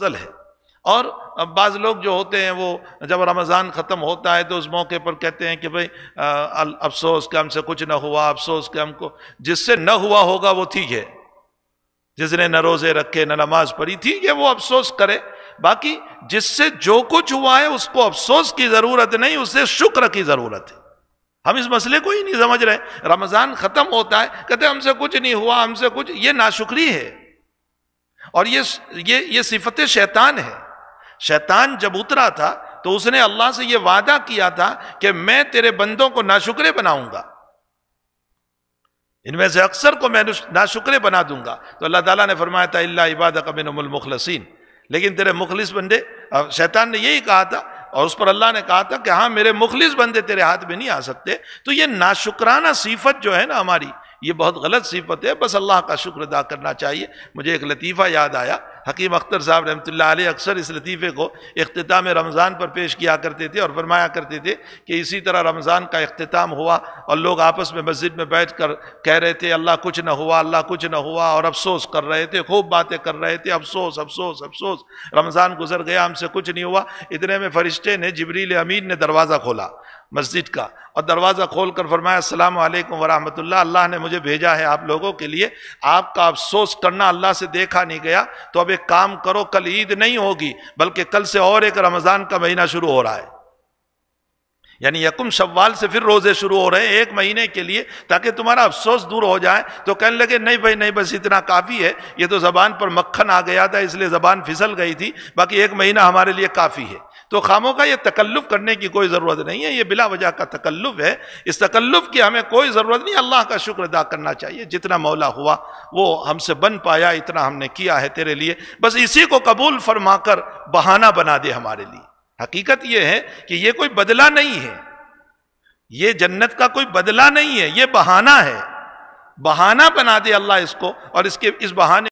फजल है और बाज़ लोग जो होते हैं वो जब रमज़ान ख़त्म होता है तो उस मौके पर कहते हैं कि भाई अफसोस कि हमसे कुछ ना हुआ अफसोस कि हमको जिससे न हुआ होगा वो ठीक है जिसने न रोज़े रखे न नमाज पढ़ी ठीक है वो अफसोस करे बाकी जिससे जो कुछ हुआ है उसको अफसोस की ज़रूरत नहीं उसे शुक्र की ज़रूरत है हम इस मसले को ही नहीं समझ रहे रमज़ान ख़त्म होता है कहते हमसे कुछ नहीं हुआ हमसे कुछ ये नाशुक्री है और ये ये ये सिफत शैतान है शैतान जब उतरा था तो उसने अल्लाह से यह वादा किया था कि मैं तेरे बंदों को नाशुक्रे बनाऊंगा इनमें से अक्सर को मैं नाशुक्रे बना दूंगा तो अल्लाह ताला ने फरमाया था अल्ला इबाद का मुखलसिन लेकिन तेरे मुखलिस बंदे शैतान ने यही कहा था और उस पर अल्लाह ने कहा था कि हाँ मेरे मुखलिस बंदे तेरे हाथ में नहीं आ सकते तो ये नाशुकराना सिफत जो है ना हमारी ये बहुत गलत सिफत है बस अल्लाह का शुक्र अदा करना चाहिए मुझे एक लतीफ़ा याद आया हकीम अख्तर साहब रहमत अक्सर इस लतीफ़े को अख्ताम रमज़ान पर पेश किया करते थे और फरमाया करते थे कि इसी तरह रमज़ान का अख्ताम हुआ और लोग आपस में मस्जिद में बैठ कर कह रहे थे अल्लाह कुछ न हुआ अल्लाह कुछ न हुआ और अफसोस कर रहे थे खूब बातें कर रहे थे अफसोस अफसोस अफसोस रमज़ान गुजर गया हमसे कुछ नहीं हुआ इतने में फरिश्ते ने जबरील अमीन ने दरवाज़ा खोला मस्जिद का और दरवाज़ा खोल कर फरमाया अल्लाम वरहमतुल्ला अल्लाह ने मुझे भेजा है आप लोगों के लिए आपका अफसोस करना अल्लाह से देखा नहीं गया तो अब एक काम करो कल ईद नहीं होगी बल्कि कल से और एक रमज़ान का महीना शुरू हो रहा है यानी यकुम शव्वाल से फिर रोज़े शुरू हो रहे हैं एक महीने के लिए ताकि तुम्हारा अफसोस दूर हो जाए तो कहने लगे नहीं भाई नहीं बस इतना काफ़ी है ये तो ज़बान पर मक्खन आ गया था इसलिए ज़बान फिसल गई थी बाकी एक महीना हमारे लिए काफ़ी है तो खामों का यह तकल्लुफ़ करने की कोई ज़रूरत नहीं है ये बिला वजह का तकल्लुफ़ है इस तकल्लुफ़ की हमें कोई ज़रूरत नहीं अल्लाह का शुक्र अदा करना चाहिए जितना मौला हुआ वो हमसे बन पाया इतना हमने किया है तेरे लिए बस इसी को कबूल फरमा कर बहाना बना दे हमारे लिए हकीकत यह है कि यह कोई बदला नहीं है ये जन्नत का कोई बदला नहीं है ये बहाना है बहाना बना दे अल्लाह इसको और इसके इस बहाने